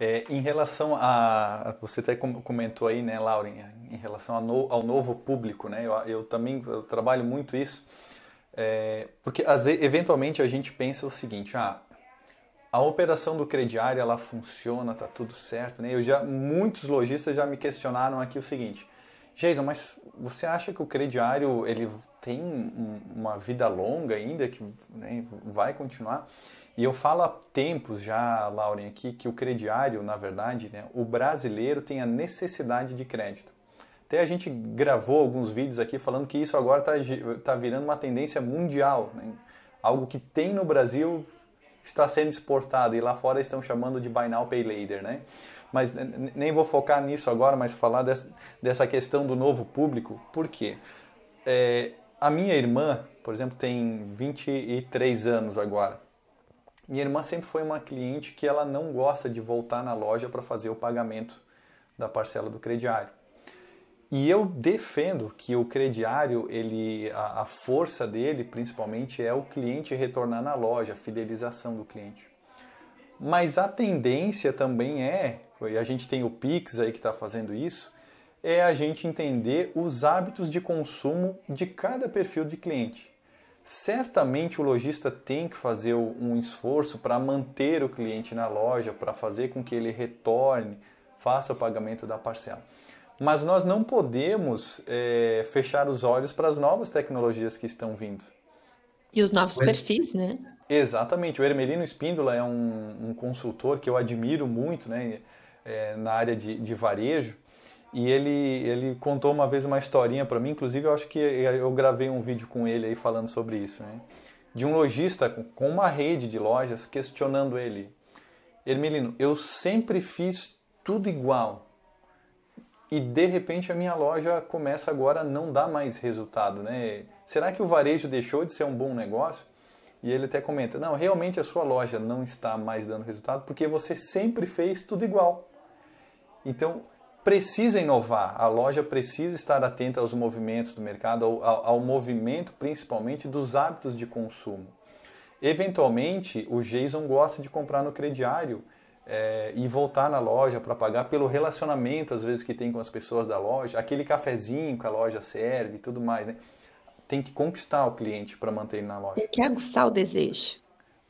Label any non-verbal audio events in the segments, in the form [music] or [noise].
É, em relação a. Você até comentou aí, né, Lauren, em relação no, ao novo público, né? Eu, eu também eu trabalho muito isso, é, porque às vezes, eventualmente a gente pensa o seguinte: ah, a operação do crediário ela funciona, tá tudo certo, né? Eu já, muitos lojistas já me questionaram aqui o seguinte: Jason, mas você acha que o crediário ele tem uma vida longa ainda, que né, vai continuar? E eu falo há tempos já, Lauren, aqui, que o crediário, na verdade, né, o brasileiro tem a necessidade de crédito. Até a gente gravou alguns vídeos aqui falando que isso agora está tá virando uma tendência mundial. Né? Algo que tem no Brasil está sendo exportado e lá fora estão chamando de Buy Now, Pay Later, né? mas nem vou focar nisso agora, mas falar dessa, dessa questão do novo público. Por quê? É, a minha irmã, por exemplo, tem 23 anos agora. Minha irmã sempre foi uma cliente que ela não gosta de voltar na loja para fazer o pagamento da parcela do crediário. E eu defendo que o crediário, ele, a, a, força dele principalmente é o cliente retornar na loja, a fidelização do cliente. Mas a tendência também é e a gente tem o Pix aí que está fazendo isso, é a gente entender os hábitos de consumo de cada perfil de cliente. Certamente o lojista tem que fazer um esforço para manter o cliente na loja, para fazer com que ele retorne, faça o pagamento da parcela. Mas nós não podemos é, fechar os olhos para as novas tecnologias que estão vindo. E os novos perfis, né? Exatamente. O Hermelino Espíndola é um, um consultor que eu admiro muito, né? é, na área de, de varejo. E ele, ele contou uma vez uma historinha para mim, inclusive eu acho que eu gravei um vídeo com ele aí falando sobre isso, né? De um lojista com uma rede de lojas questionando ele. Hermelino, eu sempre fiz tudo igual. E de repente a minha loja começa agora a não dar mais resultado, né? Será que o varejo deixou de ser um bom negócio? E ele até comenta: "Não, realmente a sua loja não está mais dando resultado porque você sempre fez tudo igual". Então, precisa inovar, a loja precisa estar atenta aos movimentos do mercado, ao, ao, movimento principalmente dos hábitos de consumo. Eventualmente, o Jason gosta de comprar no crediário é, e voltar na loja para pagar pelo relacionamento, às vezes, que tem com as pessoas da loja, aquele cafezinho que a loja serve e tudo mais. Né? Tem que conquistar o cliente para manter ele na loja. Tem que aguçar o desejo.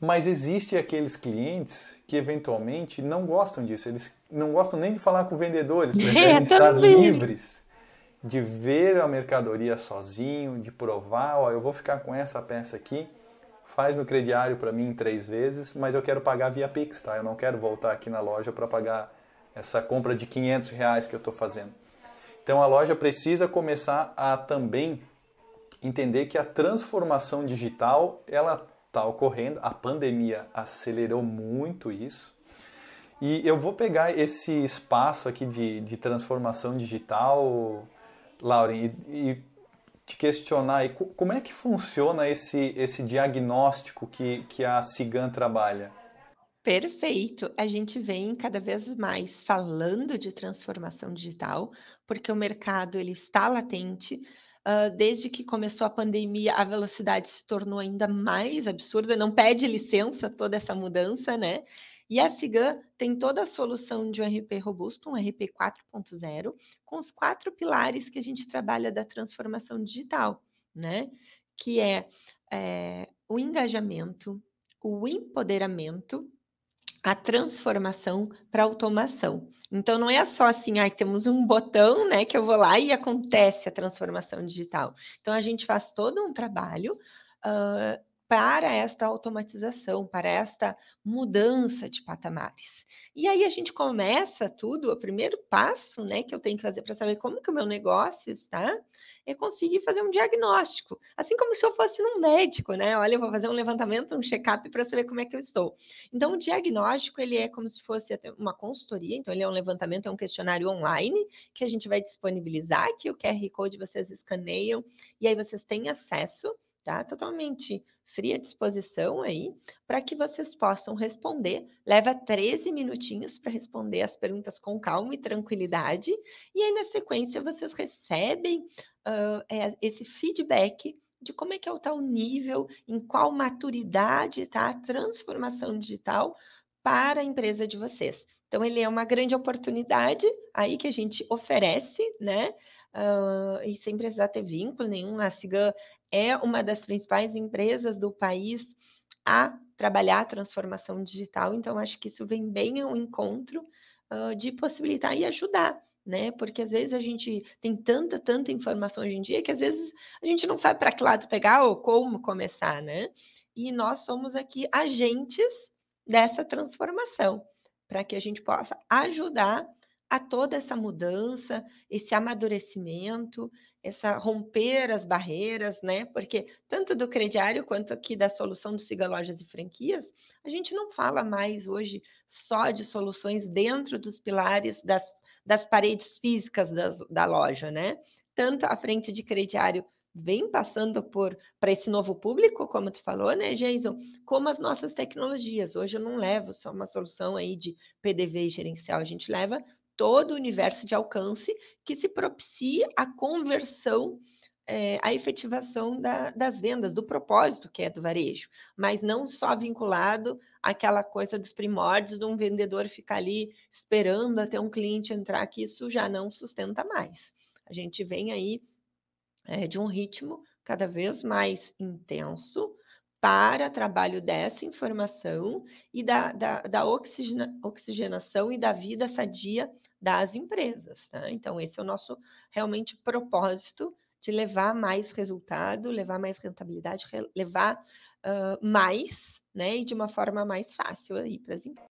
Mas existe aqueles clientes que eventualmente não gostam disso, eles não gostam nem de falar com vendedores, [laughs] é, preferem é, estar livres de ver a mercadoria sozinho, de provar, ó, eu vou ficar com essa peça aqui, faz no crediário para mim três vezes, mas eu quero pagar via Pix, tá? Eu não quero voltar aqui na loja para pagar essa compra de 500 reais que eu estou fazendo. Então a loja precisa começar a também entender que a transformação digital ela está ocorrendo. A pandemia acelerou muito isso. E eu vou pegar esse espaço aqui de, de transformação digital, Lauren, e, e te questionar aí, como é que funciona esse, esse diagnóstico que, que a Cigan trabalha? Perfeito. A gente vem cada vez mais falando de transformação digital, porque o mercado ele está latente, Uh, desde que começou a pandemia, a velocidade se tornou ainda mais absurda, não pede licença toda essa mudança, né? E a Cigan tem toda a solução de um RP robusto, um RP 4.0, com os quatro pilares que a gente trabalha da transformação digital, né? Que é, é o engajamento, o empoderamento, a transformação para automação. Então não é só assim, ai, ah, temos um botão, né, que eu vou lá e acontece a transformação digital. Então a gente faz todo um trabalho uh, para esta automatização, para esta mudança de patamares. E aí a gente começa tudo, o primeiro passo, né, que eu tenho que fazer para saber como que o meu negócio está, é conseguir fazer um diagnóstico, assim como se eu fosse num médico, né? Olha, eu vou fazer um levantamento, um check-up para saber como é que eu estou. Então, o diagnóstico, ele é como se fosse uma consultoria, então ele é um levantamento, é um questionário online que a gente vai disponibilizar, que o QR Code vocês escaneiam e aí vocês têm acesso tá? Totalmente fria disposição aí, para que vocês possam responder. Leva 13 minutinhos para responder as perguntas com calma e tranquilidade. E aí, na sequência, vocês recebem uh, esse feedback de como é que é o tal nível, em qual maturidade está a transformação digital para a empresa de vocês. Então, ele é uma grande oportunidade aí que a gente oferece, né? uh, e sem precisar ter vínculo nenhum. A Cigan é uma das principais empresas do país a trabalhar a transformação digital, então acho que isso vem bem ao encontro uh, de possibilitar e ajudar né? Porque às vezes a gente tem tanta, tanta informação hoje em dia que às vezes a gente não sabe para que lado pegar ou como começar, né? E nós somos aqui agentes dessa transformação, para que a gente possa ajudar a toda essa mudança, esse amadurecimento, essa romper as barreiras, né? Porque tanto do crediário quanto aqui da solução do Siga Lojas e Franquias, a gente não fala mais hoje só de soluções dentro dos pilares das, das paredes físicas das, da loja, né? Tanto a frente de crediário vem passando por para esse novo público, como tu falou, né, Jason? Uhum. Como as nossas tecnologias. Hoje eu não levo só uma solução aí de PDV e gerencial, a gente leva todo o universo de alcance que se propicia a conversão, é, a efetivação da, das vendas, do propósito que é do varejo, mas não só vinculado àquela coisa dos primórdios de um vendedor ficar ali esperando até um cliente entrar, que isso já não sustenta mais. A gente vem aí é, de um ritmo cada vez mais intenso para trabalho dessa informação e da, da, da oxigena, oxigenação e da vida sadia das empresas. Tá? Então, esse é o nosso realmente propósito de levar mais resultado, levar mais rentabilidade, levar uh, mais, né? E de uma forma mais fácil aí para as empresas.